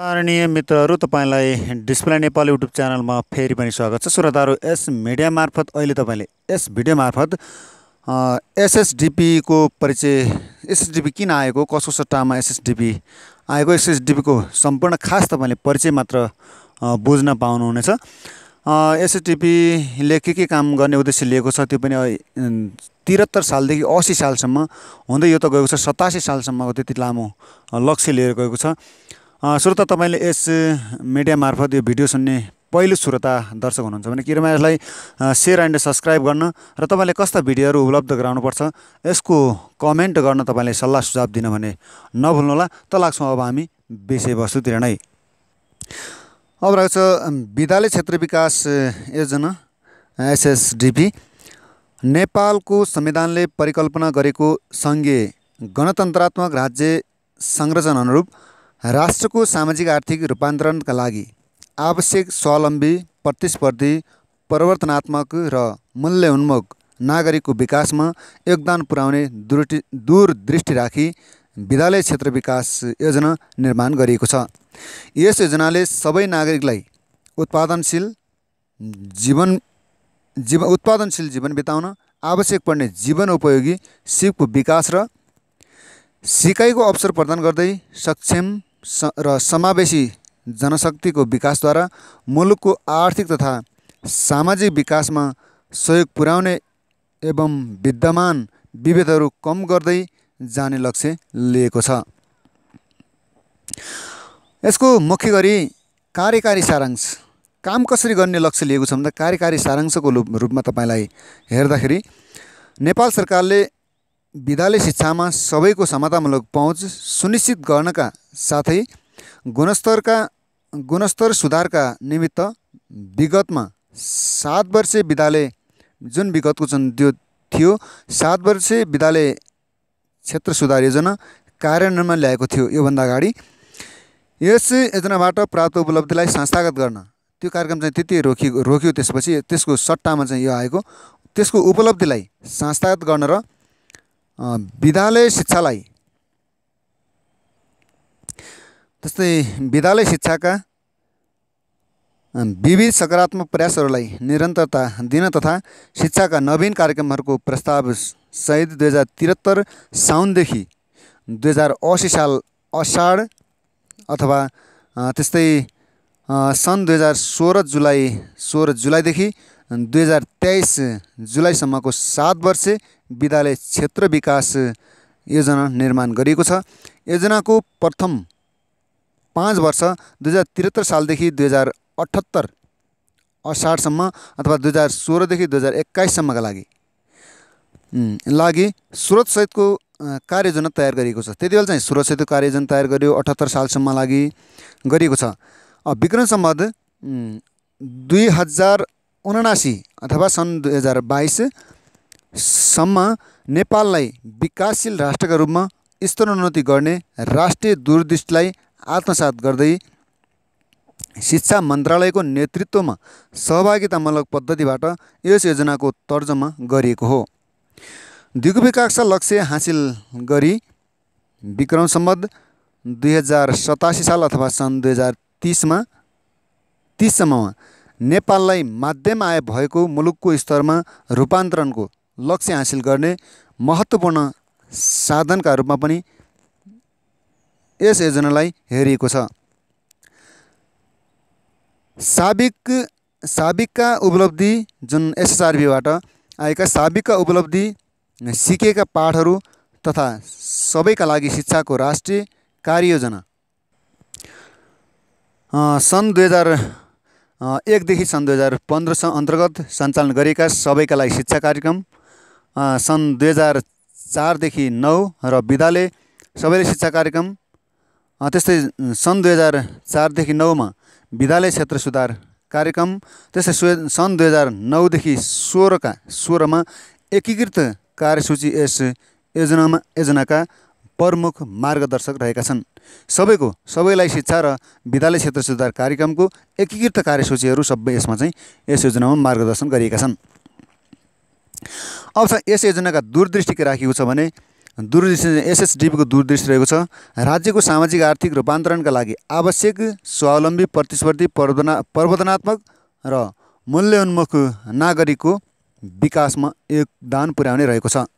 आदरणीय मित्रहरू तपाईँलाई डिस्प्ले नेपाल युट्युब च्यानलमा फेरि पनि स्वागत छ श्रोताहरू यस मिडिया मार्फत अहिले तपाईँले यस भिडियो मार्फत एसएसडिपीको परिचय एसएसडिपी किन आएको कसको सट्टामा एसएसडिपी आएको एसएसडिपीको सम्पूर्ण खास तपाईँले परिचय मात्र बुझ्न पाउनुहुनेछ एसएसडिपीले के के काम गर्ने उद्देश्य लिएको छ त्यो पनि त्रिहत्तर सालदेखि असी सालसम्म हुँदै यो त गएको छ सतासी सालसम्मको त्यति लामो लक्ष्य लिएर गएको छ श्रोता तपाईँले यस मिडिया मार्फत यो भिडियो सुन्ने पहिलो श्रोता दर्शक हुनुहुन्छ भने कृपया यसलाई सेयर एन्ड सब्सक्राइब गर्न र तपाईँले कस्ता भिडियोहरू उपलब्ध गराउनुपर्छ यसको कमेन्ट गर्न तपाईँले सल्लाह सुझाव दिन भने नभुल्नुहोला त लाग्छौँ अब हामी विषयवस्तुतिर नै अब रहेको छ विद्यालय क्षेत्र विकास योजना एसएसडिपी नेपालको संविधानले परिकल्पना गरेको सङ्घीय गणतन्त्रात्मक राज्य संरचना अनुरूप राष्ट्रको सामाजिक आर्थिक रूपान्तरणका लागि आवश्यक स्वावलम्बी प्रतिस्पर्धी परिवर्तनात्मक र मूल्य उन्मुख नागरिकको विकासमा योगदान पुर्याउने दृष्टि दूरदृष्टि राखी विद्यालय क्षेत्र विकास योजना निर्माण गरिएको छ यस योजनाले सबै नागरिकलाई उत्पादनशील जीवन जीव उत्पादनशील जीवन बिताउन आवश्यक पर्ने जीवन उपयोगी सिपको विकास र सिकाइको अवसर प्रदान गर्दै सक्षम र समावेशी जनशक्तिको विकासद्वारा मुलुकको आर्थिक तथा सामाजिक विकासमा सहयोग पुर्याउने एवं विद्यमान विभेदहरू कम गर्दै जाने लक्ष्य लिएको छ यसको मुख्य गरी कार्यकारी सारांश काम कसरी गर्ने लक्ष्य लिएको छ भन्दा कार्यकारी सारांशको रूपमा तपाईँलाई हेर्दाखेरि नेपाल सरकारले विद्यालय शिक्षामा सबैको समतामूलक पहुँच सुनिश्चित गर्नका साथै गुणस्तरका गुणस्तर सुधारका निमित्त विगतमा सात वर्ष विद्यालय जुन विगतको जुन त्यो थियो सात वर्ष विद्यालय क्षेत्र सुधार योजना कार्यान्वयनमा ल्याएको थियो योभन्दा अगाडि यस योजनाबाट प्राप्त उपलब्धिलाई संस्थागत गर्न त्यो कार्यक्रम चाहिँ त्यति रोकि रोक्यो त्यसपछि त्यसको सट्टामा चाहिँ यो आएको त्यसको उपलब्धिलाई संस्थागत गर्न र विद्यालय शिक्षालाई त्यस्तै विद्यालय शिक्षाका विविध सकारात्मक प्रयासहरूलाई निरन्तरता दिन तथा शिक्षाका नवीन कार्यक्रमहरूको प्रस्ताव सहित दुई हजार त्रिहत्तर साउनदेखि दुई हजार असी साल असाढ अथवा त्यस्तै सन् दुई हजार सोह्र जुलाई सोह्र जुलाईदेखि दुई हजार तेइस जुलाईसम्मको सात वर्षे विद्यालय क्षेत्र विकास योजना निर्माण गरिएको छ योजनाको प्रथम पाँच वर्ष दुई हजार त्रिहत्तर सालदेखि दुई हजार अठहत्तर असारसम्म अथवा दुई हजार सोह्रदेखि दुई हजार एक्काइससम्मका लागि लागि स्रोतसहितको कार्ययोजना तयार गरिएको छ त्यति बेला चाहिँ स्रोतसहितको कार्ययोजना तयार गरियो अठहत्तर सालसम्म लागि गरिएको छ विक्रम सम्बद्ध दुई हजार उनासी अथवा सन् दुई हजार बाइससम्म नेपाललाई विकासशील राष्ट्रका रूपमा स्तरोन्नति गर्ने राष्ट्रिय दूरदृष्टिलाई आत्मसात गर्दै शिक्षा मन्त्रालयको नेतृत्वमा सहभागितामूलक पद्धतिबाट यस योजनाको तर्जमा गरिएको हो दिगु विकासका लक्ष्य हासिल गरी विक्रम सम्बद्ध दुई हजार सतासी साल अथवा सन् दुई हजार तिसमा तिससम्ममा नेपाललाई माध्यम आय भएको मुलुकको स्तरमा रूपान्तरणको लक्ष्य हासिल गर्ने महत्त्वपूर्ण साधनका रूपमा पनि यस योजनालाई हेरिएको छ साबिक साबिकका उपलब्धि जुन एसएसआरबीबाट आएका साबिकका उपलब्धि सिकेका पाठहरू तथा सबैका लागि शिक्षाको राष्ट्रिय कार्ययोजना सन् दुई हजार एकदेखि सन् दुई हजार पन्ध्रसम्म अन्तर्गत सञ्चालन गरिएका सबैका लागि शिक्षा कार्यक्रम सन् दुई हजार चारदेखि नौ र विद्यालय सबैले शिक्षा कार्यक्रम त्यस्तै सन् दुई हजार चारदेखि नौमा विद्यालय क्षेत्र सुधार कार्यक्रम त्यस्तै सु सन् दुई हजार नौदेखि सोह्रका सोह्रमा एकीकृत कार्यसूची यस योजनामा योजनाका प्रमुख मार्गदर्शक रहेका छन् सबैको सबैलाई शिक्षा र विद्यालय क्षेत्र सुधार कार्यक्रमको एकीकृत कार्यसूचीहरू सबै यसमा चाहिँ यस योजनामा मार्गदर्शन गरिएका छन् अब छ यस योजनाका दूरदृष्टि के राखिएको छ भने दूरदृष्टि एसएसडिपीको दूरदृष्टि रहेको छ राज्यको सामाजिक आर्थिक रूपान्तरणका लागि आवश्यक स्वावलम्बी प्रतिस्पर्धी प्रवर्धना प्रवर्धनात्मक र मूल्योन्मुख नागरिकको विकासमा योगदान पुर्याउने रहेको छ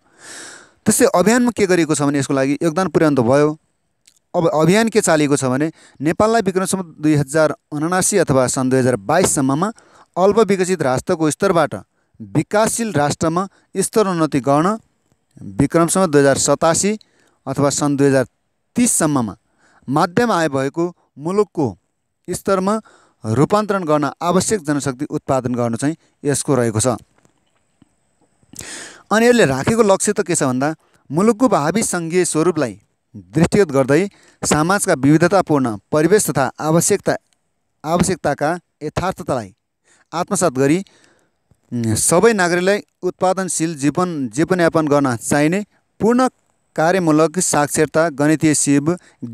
त्यस्तै अभियानमा के गरिएको छ भने यसको लागि योगदान पुर्याउनु त भयो अब अभियान के चालिएको छ भने नेपाललाई विक्रमसम्म दुई हजार उनासी अथवा सन् दुई हजार बाइससम्ममा अल्प विकसित राष्ट्रको स्तरबाट विकासशील राष्ट्रमा स्तर उन्नति गर्न विक्रमसम्म दुई हजार सतासी अथवा सन् दुई हजार तिससम्ममा माध्यम आय भएको मुलुकको स्तरमा रूपान्तरण गर्न आवश्यक जनशक्ति उत्पादन गर्न चाहिँ यसको रहेको छ अनिहरूले राखेको लक्ष्य त के छ भन्दा मुलुकको भावी सङ्घीय स्वरूपलाई दृष्टिगत गर्दै समाजका विविधतापूर्ण परिवेश तथा आवश्यकता आवश्यकताका यथार्थतालाई आत्मसात गरी सबै नागरिकलाई उत्पादनशील जीवन जीवनयापन गर्न चाहिने पूर्ण कार्यमूलक साक्षरता गणितीय शिव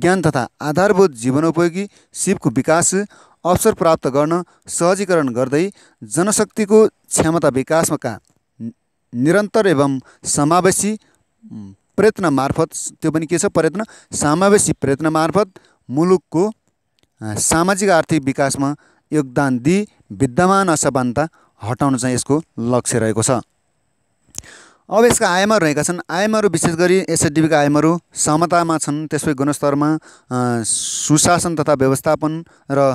ज्ञान तथा आधारभूत जीवनोपयोगी शिवको विकास अवसर प्राप्त गर्न सहजीकरण गर्दै जनशक्तिको क्षमता विकासका निरन्तर एवं समावेशी प्रयत्न मार्फत त्यो पनि के छ प्रयत्न समावेशी प्रयत्न मार्फत मुलुकको सामाजिक आर्थिक विकासमा योगदान दिई विद्यमान असमानता हटाउन चाहिँ यसको लक्ष्य रहेको छ अब यसका आयामहरू रहेका छन् आयामहरू विशेष गरी एसएडिबीका आयमहरू समतामा छन् त्यसपछि गुणस्तरमा सुशासन तथा व्यवस्थापन र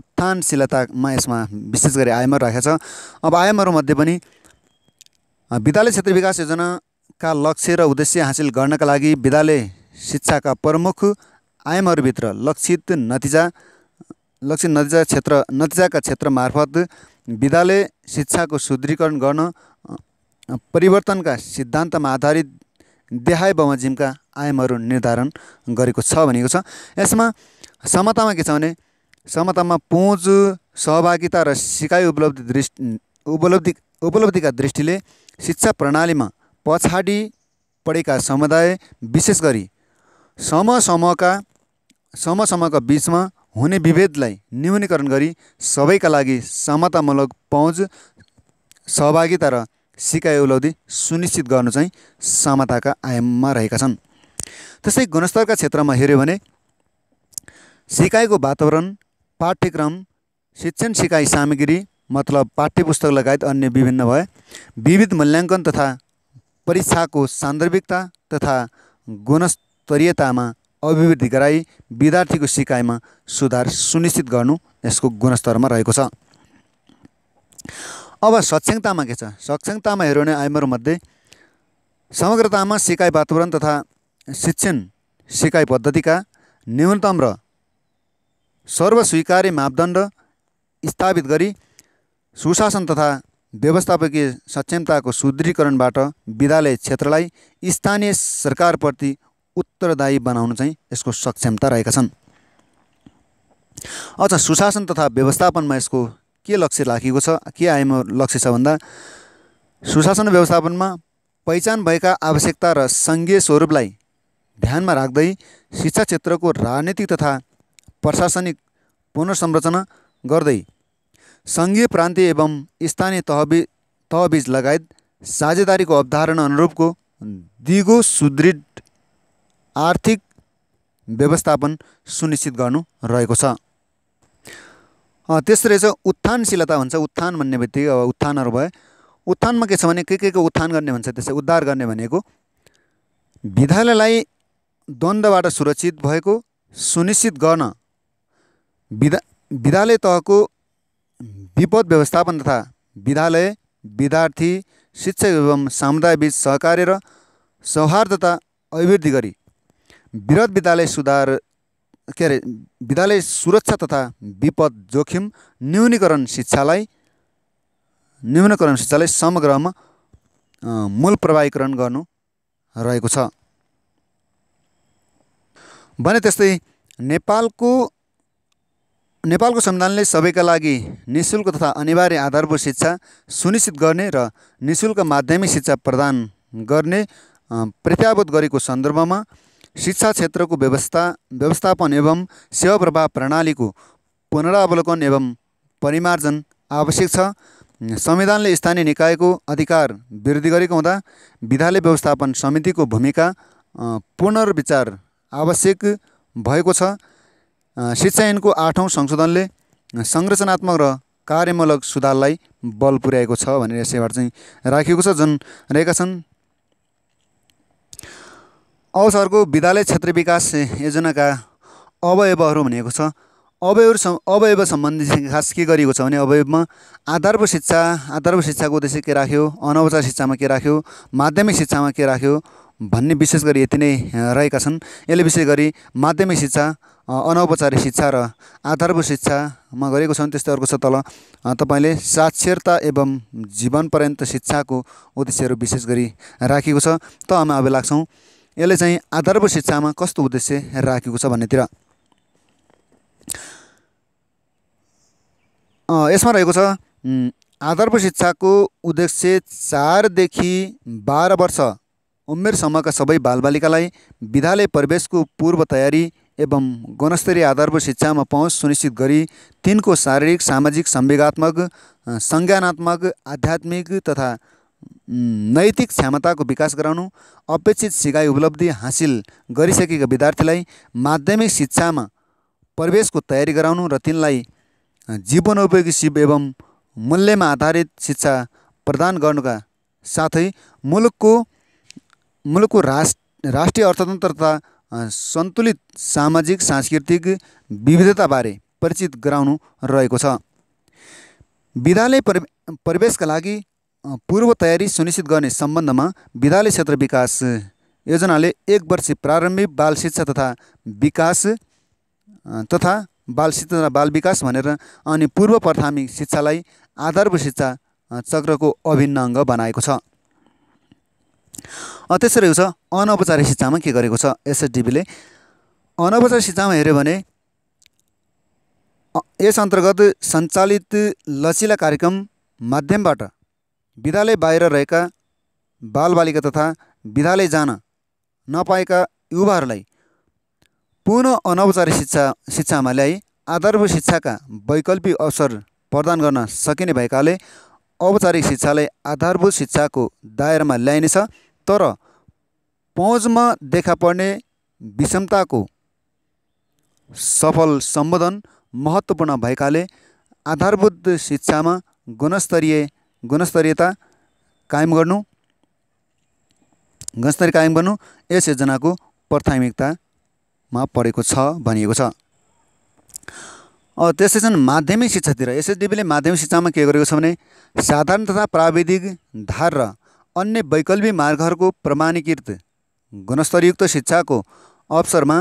उत्थानशीलतामा यसमा विशेष गरी आयामहरू राखेको छ अब आयामहरूमध्ये पनि विद्यालय क्षेत्र विकास योजनाका लक्ष्य र उद्देश्य हासिल गर्नका लागि विद्यालय शिक्षाका प्रमुख आयामहरूभित्र लक्षित नतिजा लक्षित नतिजा क्षेत्र नतिजाका क्षेत्र मार्फत विद्यालय शिक्षाको सुदृढीकरण गर्न परिवर्तनका सिद्धान्तमा आधारित देहाय बमोजिमका आयामहरू निर्धारण गरेको छ भनेको छ यसमा समतामा के छ भने समतामा पहुँच सहभागिता र सिकाइ उपलब्धि दृष्टि उपलब्धि उपलब्धिका दृष्टिले शिक्षा प्रणालीमा पछाडि पढेका समुदाय विशेष गरी समसमका समसमका बिचमा हुने विभेदलाई न्यूनीकरण गरी सबैका लागि समतामूलक पहुँच सहभागिता र सिकाइ उपलब्धि सुनिश्चित गर्नु चाहिँ समताका आयाममा रहेका छन् त्यस्तै गुणस्तरका क्षेत्रमा हेऱ्यो भने सिकाइको वातावरण पाठ्यक्रम शिक्षण सिकाइ सामग्री मतलब पाठ्य पुस्तक लगायत अन्य विभिन्न भए विविध मूल्याङ्कन तथा परीक्षाको सान्दर्भिकता तथा गुणस्तरीयतामा अभिवृद्धि गराई विद्यार्थीको सिकाइमा सुधार सुनिश्चित गर्नु यसको गुणस्तरमा रहेको छ अब सक्षमतामा के छ सक्षमतामा हेऱ्यो भने आइमरमध्ये समग्रतामा सिकाइ वातावरण तथा शिक्षण सिकाइ पद्धतिका न्यूनतम र सर्वस्वीकार्य मापदण्ड स्थापित गरी सुशासन तथा व्यवस्थापकीय सक्षमताको सुदृढीकरणबाट विद्यालय क्षेत्रलाई स्थानीय सरकारप्रति उत्तरदायी बनाउन चाहिँ यसको सक्षमता रहेका छन् अझ सुशासन तथा व्यवस्थापनमा यसको के लक्ष्य राखिएको छ के आइएमओ लक्ष्य छ भन्दा सुशासन व्यवस्थापनमा पहिचान भएका आवश्यकता र सङ्घीय स्वरूपलाई ध्यानमा राख्दै शिक्षा क्षेत्रको राजनीतिक तथा प्रशासनिक पुनर्संरचना गर्दै सङ्घीय प्रान्तीय एवं स्थानीय तहबी तहबिज लगायत साझेदारीको अवधारणा अनुरूपको दिगो सुदृढ आर्थिक व्यवस्थापन सुनिश्चित गर्नु रहेको छ तेस्रो रहेछ उत्थानशीलता भन्छ उत्थान भन्ने बित्तिकै अब उत्थानहरू भए उत्थानमा के छ भने के के को उत्थान गर्ने भन्छ त्यसै उद्धार गर्ने भनेको विद्यालयलाई द्वन्द्वबाट सुरक्षित भएको सुनिश्चित गर्न विद्या विद्यालय तहको विपद व्यवस्थापन तथा विद्यालय विद्यार्थी शिक्षक एवं समुदायबीच सहकार्य र सौहार्दता अभिवृद्धि गरी वृहत विद्यालय सुधार के अरे विद्यालय सुरक्षा तथा विपद जोखिम न्यूनीकरण शिक्षालाई न्यूनीकरण शिक्षालाई समग्रमा मूल प्रभावीकरण गर्नु रहेको छ भने त्यस्तै नेपालको नेपालको संविधानले सबैका लागि निशुल्क तथा अनिवार्य आधारभूत शिक्षा सुनिश्चित गर्ने र निशुल्क माध्यमिक शिक्षा प्रदान गर्ने प्रत्यावत गरेको सन्दर्भमा शिक्षा क्षेत्रको व्यवस्था व्यवस्थापन एवं सेवा प्रभाव प्रणालीको पुनरावलोकन एवं परिमार्जन आवश्यक छ संविधानले स्थानीय निकायको अधिकार वृद्धि गरेको हुँदा विद्यालय व्यवस्थापन समितिको भूमिका पुनर्विचार आवश्यक भएको छ शिक्षा ऐनको आठौँ संशोधनले संरचनात्मक र कार्यमूलक सुधारलाई बल पुर्याएको छ भनेर यसैबाट चाहिँ राखिएको छ जुन रहेका छन् अवसरको विद्यालय क्षेत्र विकास योजनाका अवयवहरू भनेको छ अवयवहरू अवयव सम्बन्धी खास के गरिएको छ भने अवयवमा आधारभूत शिक्षा आधारभूत शिक्षाको उद्देश्य के राख्यो अनौपचारिक शिक्षामा के राख्यो माध्यमिक शिक्षामा के राख्यो भन्ने विशेष गरी यति नै रहेका छन् यसले विशेष गरी माध्यमिक शिक्षा अनौपचारिक शिक्षा र आधारभूत शिक्षामा गरेको छन् त्यस्तै अर्को छ तल तपाईँले साक्षरता एवं जीवन जीवनपर्यन्त शिक्षाको उद्देश्यहरू विशेष गरी राखेको छ त हामी अब लाग्छौँ यसले चाहिँ आधारभूत शिक्षामा कस्तो उद्देश्य राखेको छ भन्नेतिर यसमा रहेको छ आधारभूत शिक्षाको उद्देश्य चारदेखि बाह्र वर्ष उमेरसम्मका सबै बालबालिकालाई विद्यालय प्रवेशको पूर्व तयारी एवं गुणस्तरीय आधारभूत शिक्षामा पहुँच सुनिश्चित गरी तिनको शारीरिक सामाजिक संवेगात्मक संज्ञानात्मक आध्यात्मिक तथा नैतिक क्षमताको विकास गराउनु अपेक्षित सिकाइ उपलब्धि हासिल गरिसकेका विद्यार्थीलाई माध्यमिक शिक्षामा प्रवेशको तयारी गराउनु र तिनलाई जीवनोपयोगी शिव एवं मूल्यमा आधारित शिक्षा प्रदान गर्नुका साथै मुलुकको मुलुकको राष्ट्र राष्ट्रिय अर्थतन्त्र तथा सन्तुलित सामाजिक सांस्कृतिक विविधताबारे परिचित गराउनु रहेको छ विद्यालय परिवेशका प्रवेशका लागि पूर्व तयारी सुनिश्चित गर्ने सम्बन्धमा विद्यालय क्षेत्र विकास योजनाले एक वर्ष प्रारम्भिक बाल शिक्षा तथा विकास तथा बाल शिक्षा तथा बाल विकास भनेर अनि पूर्व प्राथमिक शिक्षालाई आधारभूत शिक्षा चक्रको अभिन्न अङ्ग बनाएको छ त्यसरी छ अनौपचारिक शिक्षामा के गरेको छ एसएसडिबीले अनौपचारिक शिक्षामा हेऱ्यो भने यस अन्तर्गत सञ्चालित लचिला कार्यक्रम माध्यमबाट विद्यालय बाहिर रहेका बालबालिका तथा विद्यालय जान नपाएका युवाहरूलाई पुनः अनौपचारिक शिक्षा शिक्षामा ल्याई आधारभूत शिक्षाका वैकल्पिक अवसर प्रदान गर्न सकिने भएकाले औपचारिक शिक्षालाई आधारभूत शिक्षाको दायरामा ल्याइनेछ तर पहुँचमा देखा पर्ने विषमताको सफल सम्बोधन महत्त्वपूर्ण भएकाले आधारभूत शिक्षामा गुणस्तरीय गुणस्तरीयता कायम गर्नु गुणस्तरीय कायम गर्नु यस योजनाको प्राथमिकतामा परेको छ भनिएको छ त्यसै छन् माध्यमिक शिक्षातिर एसएसडिबीले माध्यमिक शिक्षामा के गरेको छ भने साधारण तथा प्राविधिक धार र अन्य वैकल्पिक मार्गहरूको प्रमाणीकृत गुणस्तरयुक्त शिक्षाको अवसरमा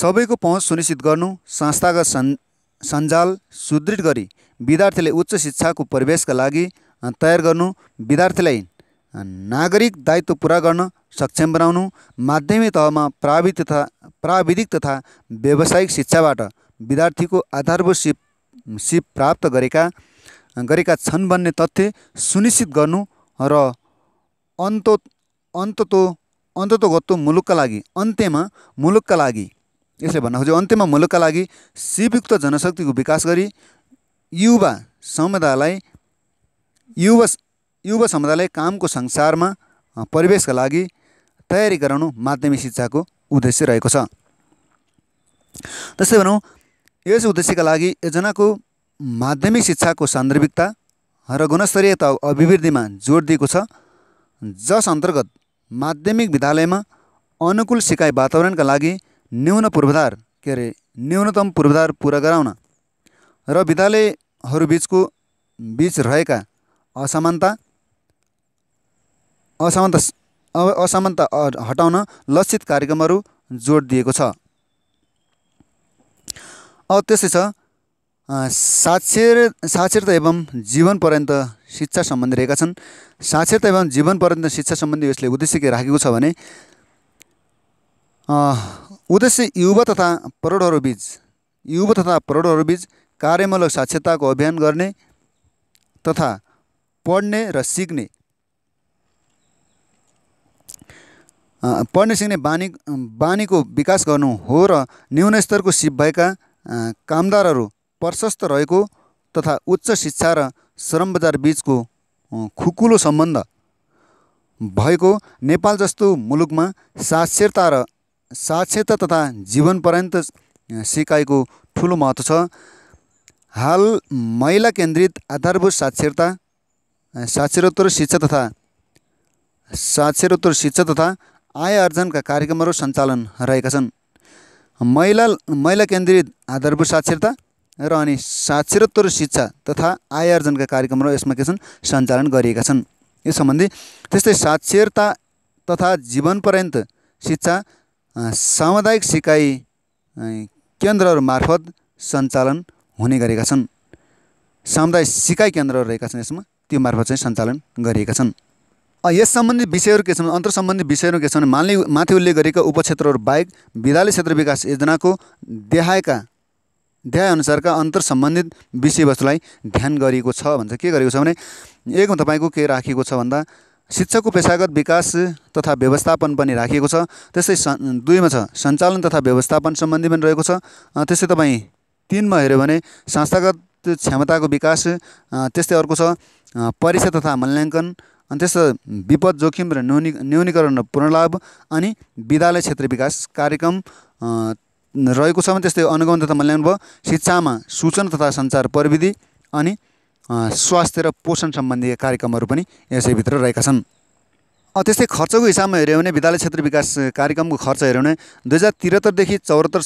सबैको पहुँच सुनिश्चित गर्नु संस्थागत सन् सञ्जाल सुदृढ गरी विद्यार्थीले उच्च शिक्षाको प्रवेशका लागि तयार गर्नु विद्यार्थीलाई नागरिक दायित्व पुरा गर्न सक्षम बनाउनु माध्यमिक तहमा प्राविधिक तथा प्राविधिक तथा व्यावसायिक शिक्षाबाट विद्यार्थीको आधारभूत सिप सिप प्राप्त गरेका गरेका छन् भन्ने तथ्य सुनिश्चित गर्नु र अन्तो अन्ततो गत्तो मुलुकका लागि अन्त्यमा मुलुकका लागि यसले भन्न खोज्यो अन्त्यमा मुलुकका लागि शिवयुक्त जनशक्तिको विकास गरी युवा समुदायलाई युवा युवा समुदायलाई कामको संसारमा परिवेशका लागि तयारी गराउनु माध्यमिक शिक्षाको उद्देश्य रहेको छ त्यस्तै भनौँ यस उद्देश्यका लागि योजनाको माध्यमिक शिक्षाको सान्दर्भिकता र गुणस्तरीयता अभिवृद्धिमा जोड दिएको छ जस अन्तर्गत माध्यमिक विद्यालयमा अनुकूल सिकाइ वातावरणका लागि न्यून पूर्वाधार के अरे न्यूनतम पूर्वाधार पुरा गराउन र विद्यालयहरूबिचको बिच रहेका असमानता असमानता असमानता हटाउन लक्षित कार्यक्रमहरू जोड दिएको छ अब त्यस्तै छ साक्षर साक्षरता एवं जीवन पर्यन्त शिक्षा सम्बन्धी रहेका छन् साक्षरता एवं जीवन पर्यन्त शिक्षा सम्बन्धी यसले उद्देश्य के राखेको छ भने उद्देश्य युवा तथा प्रौढहरूबीच युवा तथा प्रौढहरूबीच कार्यमूलक साक्षरताको अभियान गर्ने तथा पढ्ने र सिक्ने पढ्ने सिक्ने बानी बानीको विकास गर्नु हो र न्यूनस्तरको सिप भएका कामदारहरू प्रशस्त रहेको तथा उच्च शिक्षा र श्रम बजार बिचको खुकुलो सम्बन्ध भएको नेपाल जस्तो मुलुकमा साक्षरता र साक्षरता तथा जीवनपर्यन्त सिकाइको ठुलो महत्त्व छ हाल महिला केन्द्रित आधारभूत साक्षरता साक्षरोत्तर शिक्षा तथा साक्षरोत्तर शिक्षा तथा आय आर्जनका कार्यक्रमहरू सञ्चालन रहेका छन् महिला महिला केन्द्रित आधारभूत साक्षरता र अनि साक्षरोत्तर शिक्षा तथा आय आर्जनका कार्यक्रमहरू यसमा के छन् सञ्चालन गरिएका छन् यो सम्बन्धी त्यस्तै साक्षरता तथा जीवनपर्यन्त शिक्षा सामुदायिक सिकाइ केन्द्रहरू मार्फत सञ्चालन हुने गरेका छन् सामुदायिक सिकाइ केन्द्रहरू रहेका छन् यसमा त्यो मार्फत चाहिँ सञ्चालन गरिएका छन् यस सम्बन्धी विषयहरू के छन् अन्तर सम्बन्धी विषयहरू के छन् माथि उल्लेख गरेका उपक्षेत्रहरू बाहेक विद्यालय क्षेत्र विकास योजनाको देहायका अनुसारका अन्तर सम्बन्धित विषयवस्तुलाई ध्यान गरिएको छ भन्छ के गरेको छ भने एकमा तपाईँको के राखिएको छ भन्दा शिक्षकको पेसागत विकास तथा व्यवस्थापन पनि राखिएको छ त्यस्तै स दुईमा छ सञ्चालन तथा व्यवस्थापन सम्बन्धी पनि रहेको छ त्यस्तै तपाईँ तिनमा हेऱ्यो भने संस्थागत क्षमताको विकास त्यस्तै अर्को छ परीक्षा तथा मूल्याङ्कन अनि त्यस्तो विपद जोखिम र न्यूनी न्यूनीकरण र पुनर्लाभ अनि विद्यालय क्षेत्र विकास कार्यक्रम रहेको छ भने त्यस्तै अनुगमन तथा मूल्याङ्कन भयो शिक्षामा सूचना तथा सञ्चार प्रविधि अनि स्वास्थ्य र पोषण सम्बन्धी कार्यक्रमहरू पनि यसैभित्र रहेका छन् त्यस्तै खर्चको हिसाबमा हेऱ्यो भने विद्यालय क्षेत्र विकास कार्यक्रमको खर्च हेऱ्यो भने दुई हजार त्रिहत्तरदेखि चौहत्तर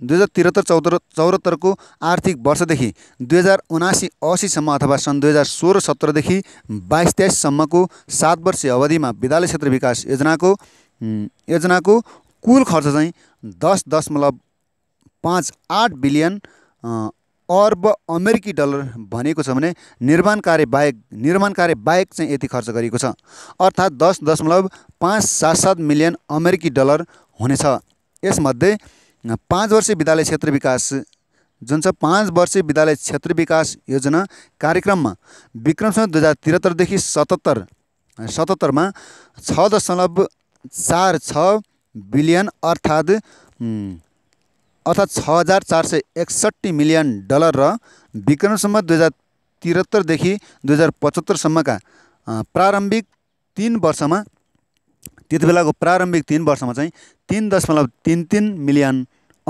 दुई हजार त्रिहत्तर चौहत्तर चौहत्तरको आर्थिक वर्षदेखि दुई हजार उनासी असीसम्म अथवा सन् दुई हजार सोह्र सत्रदेखि बाइस तेइससम्मको सात वर्षीय अवधिमा विद्यालय क्षेत्र विकास योजनाको योजनाको कुल खर्च चाहिँ दस दशमलव पाँच आठ बिलियन अर्ब अमेरिकी डलर भनेको छ भने निर्माण कार्य बाहेक निर्माण कार्य बाहेक चाहिँ यति खर्च गरिएको छ अर्थात् दस दशमलव पाँच सात सात मिलियन अमेरिकी डलर हुनेछ यसमध्ये पाँच वर्ष विद्यालय क्षेत्र विकास जुन छ पाँच वर्ष विद्यालय क्षेत्र विकास योजना कार्यक्रममा विक्रमसम्म दुई हजार त्रिहत्तरदेखि सतहत्तर सतहत्तरमा छ दशमलव चार छ बिलियन अर्थात् अर्थात् छ हजार चार सय एकसट्ठी मिलियन डलर र विक्रमसम्म दुई हजार त्रिहत्तरदेखि दुई हजार पचहत्तरसम्मका प्रारम्भिक तिन वर्षमा त्यति बेलाको प्रारम्भिक तिन वर्षमा चाहिँ तिन दशमलव तिन तिन मिलियन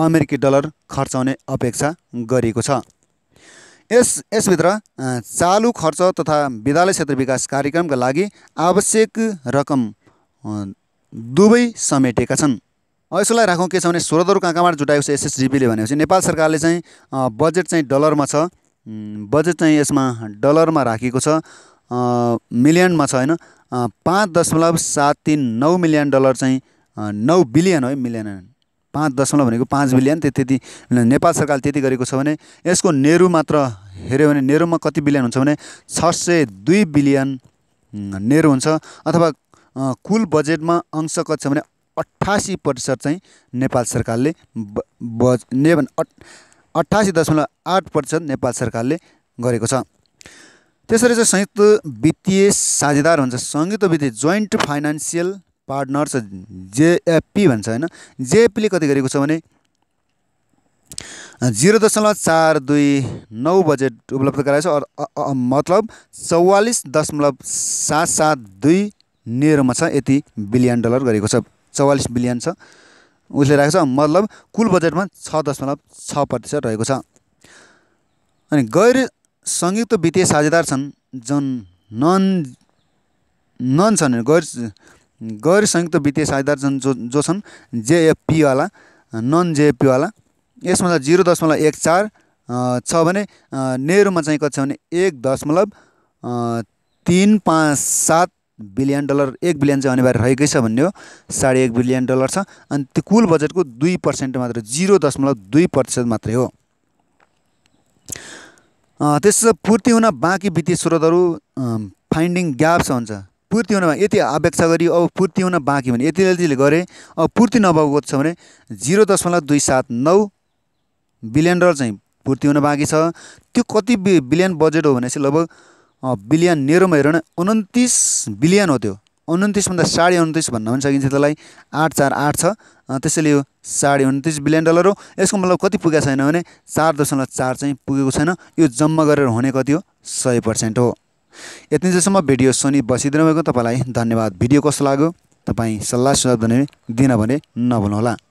अमेरिकी डलर खर्च हुने अपेक्षा गरिएको छ यस यसभित्र चालु खर्च तथा विद्यालय क्षेत्र विकास कार्यक्रमका लागि आवश्यक रकम दुवै समेटेका छन् यसोलाई राखौँ के छ भने सोह्र कहाँ कहाँबाट जुटाएको छ एसएसजिपीले भनेपछि नेपाल सरकारले चाहिँ बजेट चाहिँ डलरमा छ बजेट चाहिँ यसमा डलरमा राखेको छ मिलियनमा छ होइन पाँच दशमलव सात तिन नौ मिलियन डलर चाहिँ नौ बिलियन है मिलियन पाँच दशमलव भनेको पाँच बिलियन त्यो त्यति नेपाल सरकारले त्यति गरेको छ भने यसको नेहरू मात्र हेऱ्यो भने नेहरूमा कति बिलियन हुन्छ भने छ सय दुई बिलियन नेहरू हुन्छ अथवा कुल बजेटमा अंश कति छ भने अठासी प्रतिशत चाहिँ नेपाल सरकारले बज ने अठासी दशमलव आठ प्रतिशत नेपाल सरकारले गरेको छ त्यसरी चाहिँ संयुक्त वित्तीय साझेदार हुन्छ संयुक्त वित्तीय जोइन्ट फाइनेन्सियल पार्टनर्स जेएफपी भन्छ होइन जेएफपीले कति गरेको छ भने जिरो दशमलव चार दुई नौ बजेट उपलब्ध गराएको छ मतलब चौवालिस दशमलव सात सात दुई नेरोमा छ यति बिलियन डलर गरेको छ चौवालिस बिलियन छ उसले राखेको छ मतलब कुल बजेटमा छ दशमलव छ प्रतिशत रहेको छ अनि गैर संयुक्त वित्तीय साझेदार छन् जुन नन नन छन् गैर गैर संयुक्त वित्तीय साझेदार छन् जो जो छन् जेएफपीवाला नन जेएफपीवाला यसमा चाहिँ जिरो दशमलव एक चार छ भने नेहरूमा चाहिँ कति छ भने एक दशमलव तिन पाँच सात बिलियन डलर एक बिलियन चाहिँ अनिवार्य रहेकै छ भन्ने हो साढे एक बिलियन डलर छ अनि त्यो कुल बजेटको दुई पर्सेन्ट मात्र जिरो दशमलव दुई प्रतिशत मात्रै हो त्यस पूर्ति हुन बाँकी वित्तीय स्रोतहरू फाइन्डिङ ग्याप्स हुन्छ पूर्ति हुन यति अपेक्षा गरी अब पूर्ति हुन बाँकी भने यति यतिले गरेँ अब पूर्ति नभएको छ भने जिरो दशमलव दुई सात नौ बिलियन डलर चाहिँ पूर्ति हुन बाँकी छ त्यो कति बिलियन बजेट हो भने चाहिँ लगभग बिलियन नेरोमा हेऱ्यो भने उन्तिस बिलियन हो त्यो उन्तिसभन्दा साढे उन्तिस भन्न पनि सकिन्छ त्यसलाई आठ चार आठ छ त्यसैले यो साढे उन्तिस बिलियन डलर हो यसको मतलब कति पुगेको छैन भने चार दशमलव चार चाहिँ पुगेको छैन यो जम्मा गरेर हुने कति हो सय पर्सेन्ट हो यति जसम्म भिडियो सुनि बसिदिनु भएको तपाईँलाई धन्यवाद भिडियो कस्तो लाग्यो तपाईँ सल्लाह सुझाव दिन भने नभुल्नुहोला